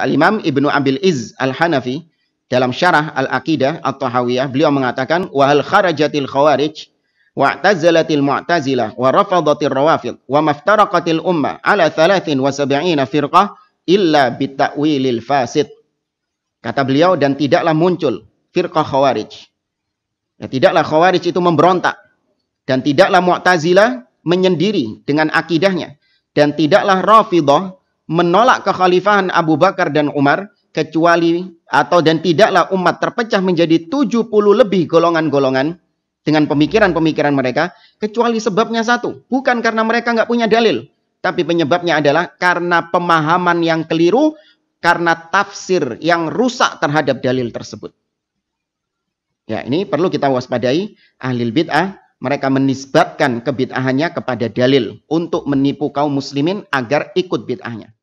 Al-Imam Ibnu Abil Iz Al-Hanafi dalam syarah Al-Aqidah At-Tahawiyah beliau mengatakan wahal kharajatil khawarij wa tazalatil mu'tazilah wa rafadatil rawafid wa maftaraqatil umma ala 73 firqah illa bitakwilil fasid. Kata beliau dan tidaklah muncul firqah khawarij. Ya, tidaklah khawarij itu memberontak dan tidaklah mu'tazilah menyendiri dengan akidahnya dan tidaklah rafidah menolak kekhalifahan Abu Bakar dan Umar kecuali atau dan tidaklah umat terpecah menjadi 70 lebih golongan-golongan dengan pemikiran-pemikiran mereka kecuali sebabnya satu bukan karena mereka nggak punya dalil tapi penyebabnya adalah karena pemahaman yang keliru karena tafsir yang rusak terhadap dalil tersebut. Ya, ini perlu kita waspadai ahli bid'ah mereka menisbatkan kebid'ahannya kepada dalil untuk menipu kaum muslimin agar ikut bid'ahnya.